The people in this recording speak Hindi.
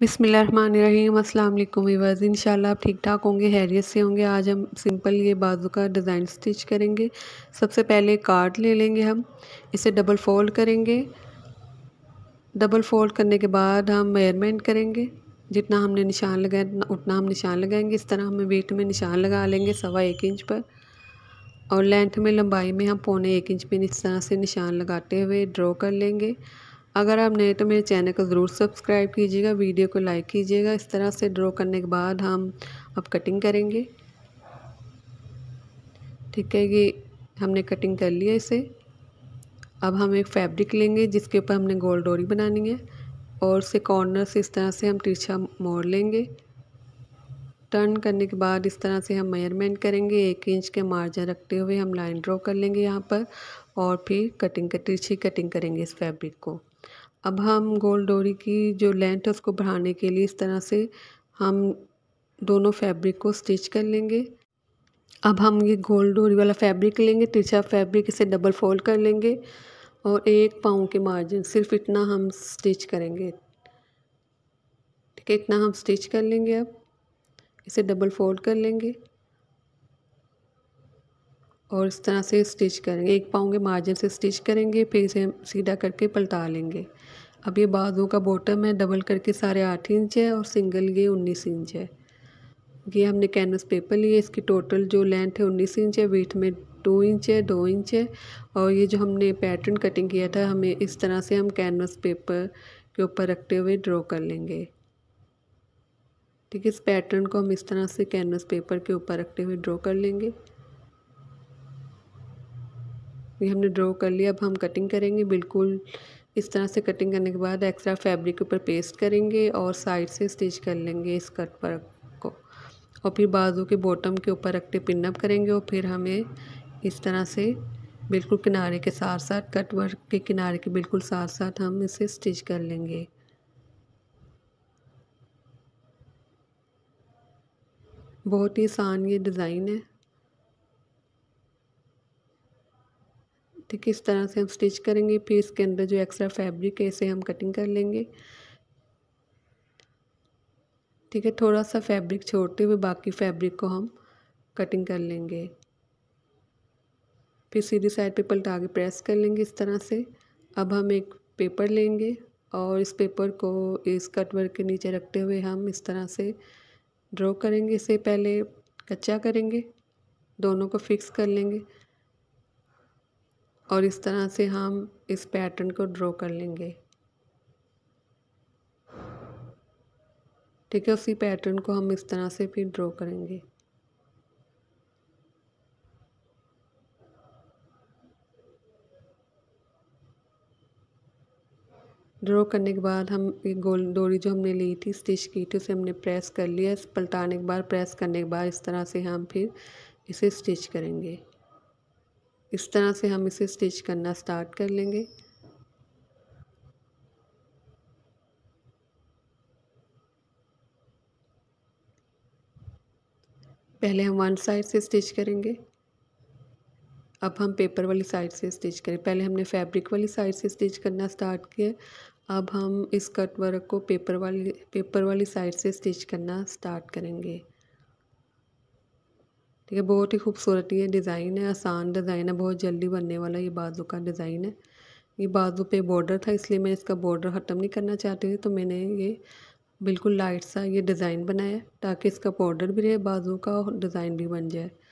बिसमीम अस्सलाम वालेकुम वीवर्स इंशाल्लाह आप ठीक ठाक होंगे हैरियत से होंगे आज हम सिंपल ये बाजू का डिज़ाइन स्टिच करेंगे सबसे पहले कार्ड ले लेंगे हम इसे डबल फोल्ड करेंगे डबल फोल्ड करने के बाद हम मेयरमेंट करेंगे जितना हमने निशान लगाया उतना हम निशान लगाएंगे इस तरह हमें वेट में निशान लगा लेंगे सवा एक इंच पर और लेंथ में लंबाई में हम पौने एक इंच पर इस तरह से निशान लगाते हुए ड्रॉ कर लेंगे अगर आप नए तो मेरे चैनल को ज़रूर सब्सक्राइब कीजिएगा वीडियो को लाइक कीजिएगा इस तरह से ड्रॉ करने के बाद हम अब कटिंग करेंगे ठीक है ये हमने कटिंग कर लिया इसे अब हम एक फैब्रिक लेंगे जिसके ऊपर हमने गोल डोरी बनानी है और से कॉर्नर से इस तरह से हम तिरछा मोड़ लेंगे टर्न करने के बाद इस तरह से हम मेजरमेंट करेंगे एक इंच के मार्जिन रखते हुए हम लाइन ड्रॉ कर लेंगे यहाँ पर और फिर कटिंग तिरछी कटिंग करेंगे इस फैब्रिक को अब हम गोल डोरी की जो लेंथ है उसको बढ़ाने के लिए इस तरह से हम दोनों फैब्रिक को स्टिच कर लेंगे अब हम ये गोल डोरी वाला फैब्रिक लेंगे तिरछा फैब्रिक इसे डबल फोल्ड कर लेंगे और एक पाँव के मार्जिन सिर्फ इतना हम स्टिच करेंगे ठीक है इतना हम स्टिच कर लेंगे अब इसे डबल फोल्ड कर लेंगे और इस तरह से स्टिच करेंगे एक पाँव के मार्जिन से स्टिच करेंगे फिर इसे हम सीधा करके पलटा लेंगे अब ये बाजू का बॉटम है डबल करके सारे आठ इंच है और सिंगल ये उन्नीस इंच है ये हमने कैनवस पेपर लिया इसकी टोटल जो लेंथ है उन्नीस इंच है वीट में टू इंच है दो इंच है और ये जो हमने पैटर्न कटिंग किया था हमें इस तरह से हम कैनवस पेपर के ऊपर रखते हुए ड्रॉ कर लेंगे ठीक है इस पैटर्न को हम इस तरह से कैनवस पेपर के ऊपर रखते हुए ड्रॉ कर लेंगे ये हमने ड्रॉ कर लिया अब हम कटिंग करेंगे बिल्कुल इस तरह से कटिंग करने के बाद एक्स्ट्रा फैब्रिक के ऊपर पेस्ट करेंगे और साइड से स्टिच कर लेंगे इस कट पर को और फिर बाजू के बॉटम के ऊपर रखते पिनअप करेंगे और फिर हमें इस तरह से बिल्कुल किनारे के साथ साथ कट वर्क के किनारे के बिल्कुल साथ साथ हम इसे स्टिच कर लेंगे बहुत ही आसान ये डिज़ाइन है तो किस तरह से हम स्टिच करेंगे फिर इसके अंदर जो एक्स्ट्रा फैब्रिक है इसे हम कटिंग कर लेंगे ठीक है थोड़ा सा फैब्रिक छोड़ते हुए बाकी फैब्रिक को हम कटिंग कर लेंगे फिर सीधी साइड पे पलटा के प्रेस कर लेंगे इस तरह से अब हम एक पेपर लेंगे और इस पेपर को इस कट वर्क के नीचे रखते हुए हम इस तरह से ड्रॉ करेंगे इसे पहले कच्चा करेंगे दोनों को फिक्स कर लेंगे और इस तरह से हम इस पैटर्न को ड्रॉ कर लेंगे ठीक है उसी पैटर्न को हम इस तरह से फिर ड्रॉ करेंगे ड्रॉ करने के बाद हम ये गोल डोरी जो हमने ली थी स्टिच की थी उसे हमने प्रेस कर लिया पलटाने के बाद प्रेस करने के बाद इस तरह से हम फिर इसे स्टिच करेंगे इस तरह से हम इसे स्टिच करना स्टार्ट कर लेंगे पहले हम वन साइड से स्टिच करेंगे अब हम पेपर वाली साइड से स्टिच करें पहले हमने फैब्रिक वाली साइड से स्टिच करना स्टार्ट किया अब हम इस कट वर्क को पेपर वाली पेपर वाली साइड से स्टिच करना स्टार्ट करेंगे ठीक है बहुत ही खूबसूरत ये डिज़ाइन है आसान डिज़ाइन है बहुत जल्दी बनने वाला ये बाजू का डिज़ाइन है ये बाजू पे बॉर्डर था इसलिए मैं इसका बॉर्डर ख़त्म नहीं करना चाहती थी तो मैंने ये बिल्कुल लाइट सा ये डिज़ाइन बनाया ताकि इसका बॉर्डर भी रहे बाजू का डिज़ाइन भी बन जाए